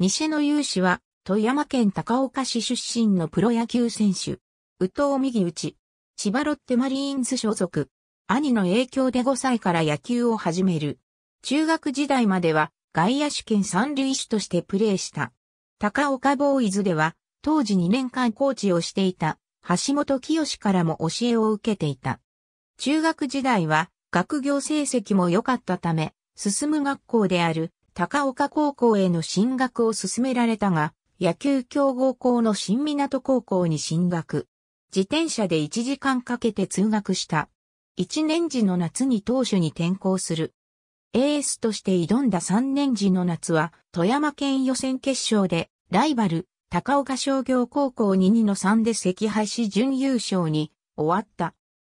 西野雄志は、富山県高岡市出身のプロ野球選手。宇藤右内。千葉ロッテマリーンズ所属。兄の影響で5歳から野球を始める。中学時代までは外野手兼三塁手としてプレーした。高岡ボーイズでは、当時2年間コーチをしていた、橋本清からも教えを受けていた。中学時代は、学業成績も良かったため、進む学校である、高岡高校への進学を勧められたが、野球強豪校の新港高校に進学。自転車で1時間かけて通学した。1年時の夏に当主に転校する。エースとして挑んだ3年時の夏は、富山県予選決勝で、ライバル、高岡商業高校に2の3で赤敗し準優勝に終わった。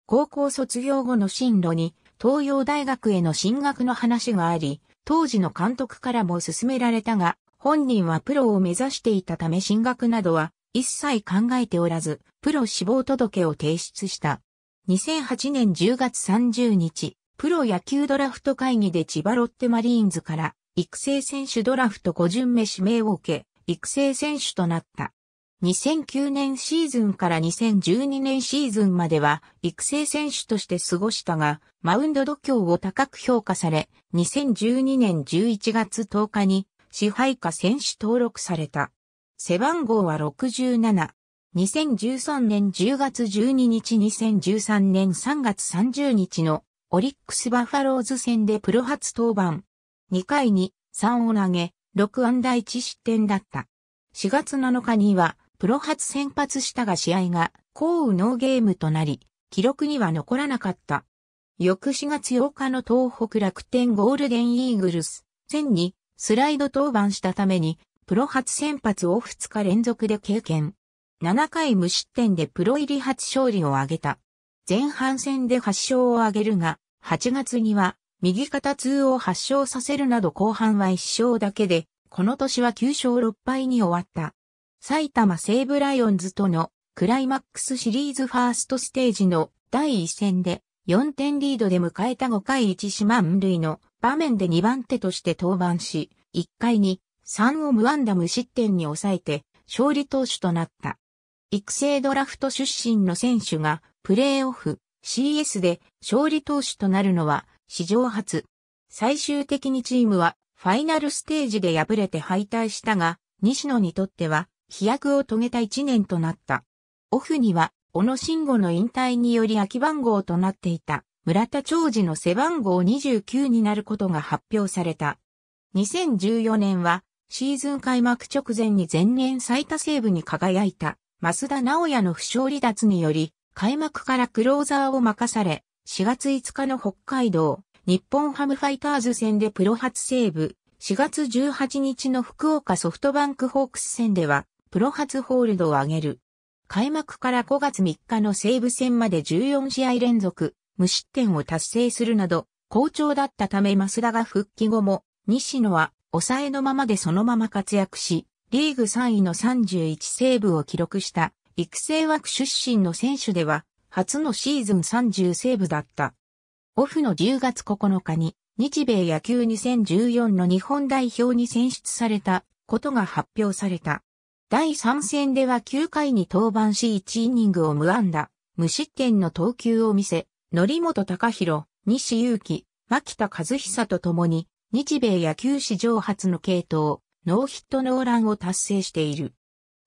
高校卒業後の進路に、東洋大学への進学の話があり、当時の監督からも勧められたが、本人はプロを目指していたため進学などは一切考えておらず、プロ志望届を提出した。2008年10月30日、プロ野球ドラフト会議で千葉ロッテマリーンズから育成選手ドラフト5巡目指名を受け、育成選手となった。2009年シーズンから2012年シーズンまでは育成選手として過ごしたが、マウンド度胸を高く評価され、2012年11月10日に支配下選手登録された。背番号は67。2013年10月12日2013年3月30日のオリックスバファローズ戦でプロ初登板。2回に3を投げ、6安打1失点だった。4月7日にはプロ初先発したが試合が降雨ノーゲームとなり、記録には残らなかった。翌4月8日の東北楽天ゴールデンイーグルス戦にスライド登板したためにプロ初先発を2日連続で経験。7回無失点でプロ入り初勝利を挙げた。前半戦で8勝を挙げるが、8月には右肩痛を発症させるなど後半は1勝だけで、この年は9勝6敗に終わった。埼玉西武ライオンズとのクライマックスシリーズファーストステージの第1戦で4点リードで迎えた5回1四万塁の場面で2番手として登板し、1回に3を無安打無失点に抑えて勝利投手となった。育成ドラフト出身の選手がプレーオフ CS で勝利投手となるのは史上初。最終的にチームはファイナルステージで敗れて敗退したが、西野にとっては飛躍を遂げた一年となった。オフには、小野慎吾の引退により空き番号となっていた村田長治の背番号29になることが発表された。2014年はシーズン開幕直前に前年最多セーブに輝いた増田直也の負傷離脱により開幕からクローザーを任され4月5日の北海道日本ハムファイターズ戦でプロ初セーブ4月18日の福岡ソフトバンクホークス戦ではプロ初ホールドを挙げる。開幕から5月3日の西武戦まで14試合連続、無失点を達成するなど、好調だったため増田が復帰後も、西野は抑えのままでそのまま活躍し、リーグ3位の31セーブを記録した育成枠出身の選手では、初のシーズン30セーブだった。オフの10月9日に、日米野球2014の日本代表に選出されたことが発表された。第3戦では9回に登板し1イニングを無安打、無失点の投球を見せ、則本隆弘、西祐希、牧田和久と共に、日米野球史上初の系統、ノーヒットノーランを達成している。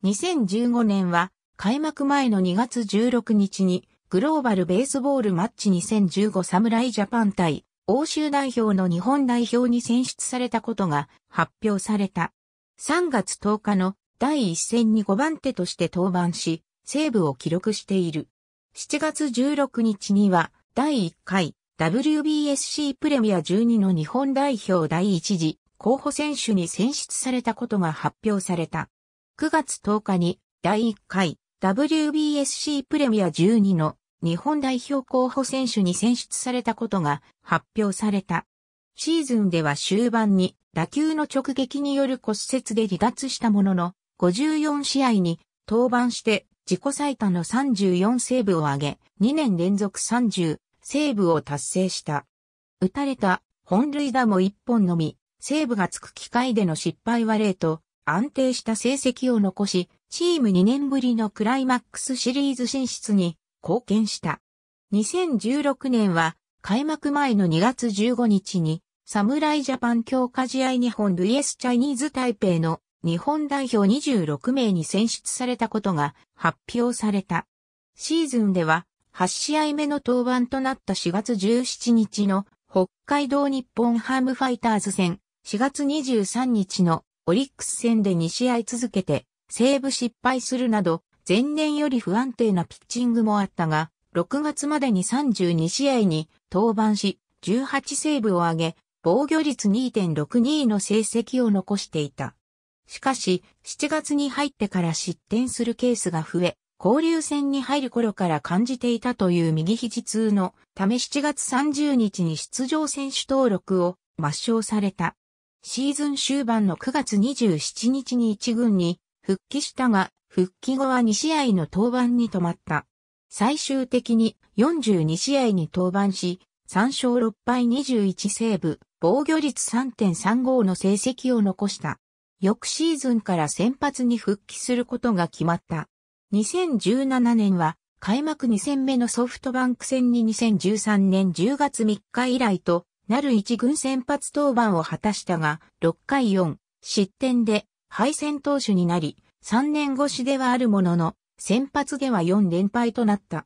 2015年は、開幕前の2月16日に、グローバルベースボールマッチ2015侍ジャパン対、欧州代表の日本代表に選出されたことが発表された。3月10日の第1戦に5番手として登板し、セーブを記録している。7月16日には、第1回 WBSC プレミア12の日本代表第1次候補選手に選出されたことが発表された。9月10日に第1回 WBSC プレミア12の日本代表候補選手に選出されたことが発表された。シーズンでは終盤に打球の直撃による骨折で離脱したものの、54試合に登板して自己最多の34セーブを挙げ、2年連続30セーブを達成した。打たれた本塁打も1本のみ、セーブがつく機会での失敗は0と安定した成績を残し、チーム2年ぶりのクライマックスシリーズ進出に貢献した。2016年は開幕前の2月15日に、侍ジャパン強化試合日本 VS チャイニーズ台北の日本代表26名に選出されたことが発表された。シーズンでは8試合目の登板となった4月17日の北海道日本ハムファイターズ戦、4月23日のオリックス戦で2試合続けて、セーブ失敗するなど、前年より不安定なピッチングもあったが、6月までに32試合に登板し、18セーブを挙げ、防御率2.62の成績を残していた。しかし、7月に入ってから失点するケースが増え、交流戦に入る頃から感じていたという右肘痛のため7月30日に出場選手登録を抹消された。シーズン終盤の9月27日に一軍に復帰したが、復帰後は2試合の登板に止まった。最終的に42試合に登板し、3勝6敗21セーブ、防御率3.35の成績を残した。翌シーズンから先発に復帰することが決まった。2017年は開幕2戦目のソフトバンク戦に2013年10月3日以来となる1軍先発登板を果たしたが、6回4失点で敗戦投手になり、3年越しではあるものの、先発では4連敗となった。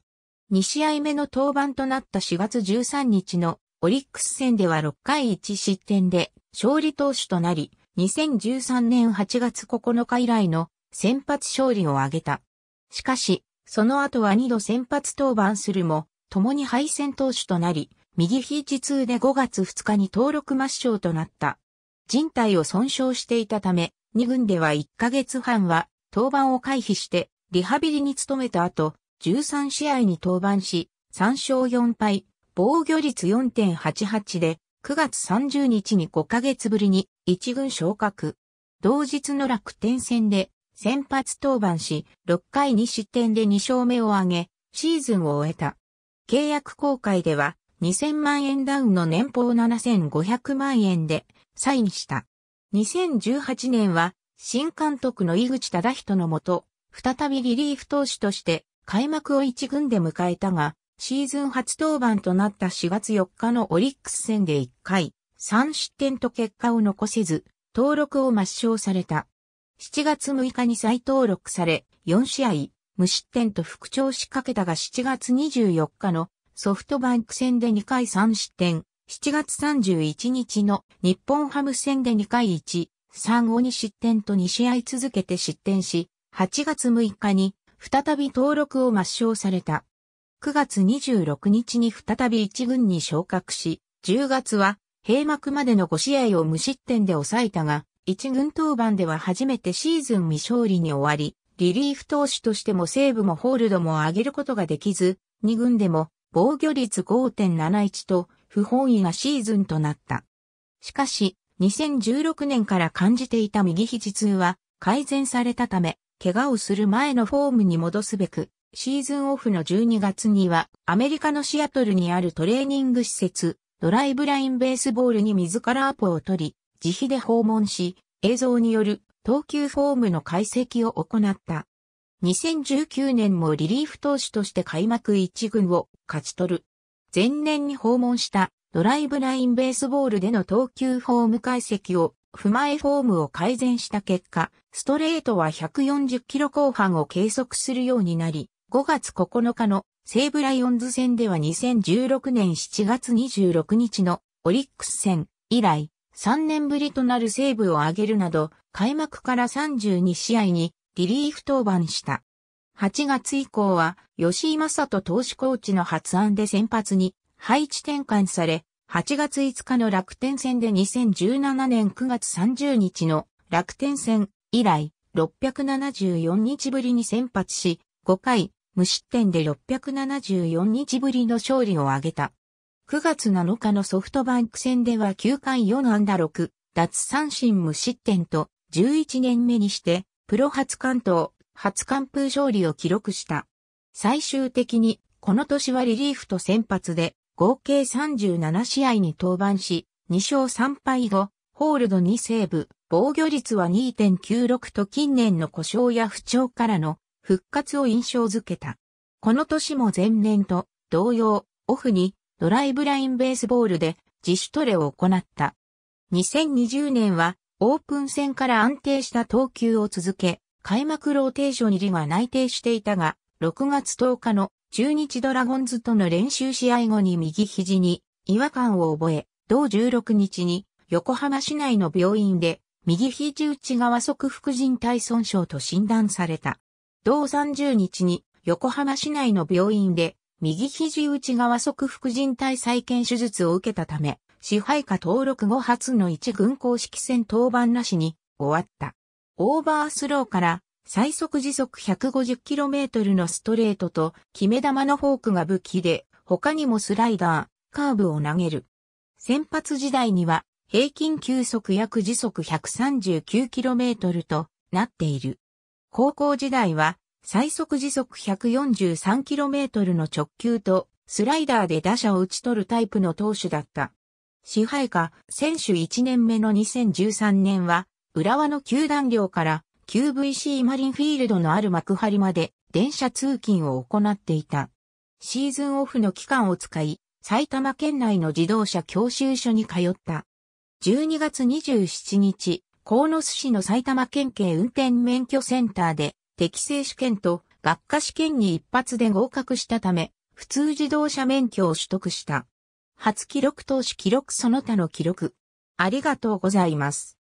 2試合目の登板となった4月13日のオリックス戦では6回1失点で勝利投手となり、2013年8月9日以来の先発勝利を挙げた。しかし、その後は2度先発登板するも、共に敗戦投手となり、右じ痛で5月2日に登録抹消となった。人体を損傷していたため、2軍では1ヶ月半は登板を回避してリハビリに努めた後、13試合に登板し、3勝4敗、防御率4.88で9月30日に5ヶ月ぶりに一軍昇格。同日の楽天戦で先発登板し、6回に失点で2勝目を挙げ、シーズンを終えた。契約公開では2000万円ダウンの年俸7500万円でサインした。2018年は新監督の井口忠人のもと、再びリリーフ投手として開幕を一軍で迎えたが、シーズン初登板となった4月4日のオリックス戦で1回、3失点と結果を残せず、登録を抹消された。7月6日に再登録され、4試合、無失点と復調しかけたが7月24日のソフトバンク戦で2回3失点、7月31日の日本ハム戦で2回1、3を2失点と2試合続けて失点し、8月6日に再び登録を抹消された。9月26日に再び1軍に昇格し、10月は閉幕までの5試合を無失点で抑えたが、1軍登板では初めてシーズン未勝利に終わり、リリーフ投手としてもセーブもホールドも上げることができず、2軍でも防御率5.71と不本意なシーズンとなった。しかし、2016年から感じていた右肘痛は改善されたため、怪我をする前のフォームに戻すべく、シーズンオフの12月には、アメリカのシアトルにあるトレーニング施設、ドライブラインベースボールに自らアポを取り、自費で訪問し、映像による投球フォームの解析を行った。2019年もリリーフ投手として開幕1軍を勝ち取る。前年に訪問したドライブラインベースボールでの投球フォーム解析を踏まえフォームを改善した結果、ストレートは140キロ後半を計測するようになり、5月9日の西武ライオンズ戦では2016年7月26日のオリックス戦以来3年ぶりとなる西武を挙げるなど開幕から32試合にリリーフ登板した。8月以降は吉井正人投手コーチの発案で先発に配置転換され、8月5日の楽天戦で2017年9月30日の楽天戦以来674日ぶりに先発し、5回無失点で674日ぶりの勝利を挙げた。9月7日のソフトバンク戦では9回4安打6、脱三振無失点と、11年目にして、プロ初関東、初完封勝利を記録した。最終的に、この年はリリーフと先発で、合計37試合に登板し、2勝3敗後、ホールド2セーブ、防御率は2.96と近年の故障や不調からの復活を印象づけた。この年も前年と同様、オフにドライブラインベースボールで自主トレを行った。2020年はオープン戦から安定した投球を続け、開幕ローテーション入りは内定していたが、6月10日の中日ドラゴンズとの練習試合後に右肘に違和感を覚え、同16日に横浜市内の病院で右肘内側側副腎体損傷と診断された。同30日に横浜市内の病院で右肘内側側副靭帯再建手術を受けたため、支配下登録後初の一軍公式戦登板なしに終わった。オーバースローから最速時速 150km のストレートと決め球のフォークが武器で、他にもスライダー、カーブを投げる。先発時代には平均球速約時速 139km となっている。高校時代は最速時速 143km の直球とスライダーで打者を打ち取るタイプの投手だった。支配下選手1年目の2013年は浦和の球団寮から QVC マリンフィールドのある幕張まで電車通勤を行っていた。シーズンオフの期間を使い、埼玉県内の自動車教習所に通った。12月27日、鴻巣市の埼玉県警運転免許センターで適正試験と学科試験に一発で合格したため、普通自動車免許を取得した。初記録投資記録その他の記録。ありがとうございます。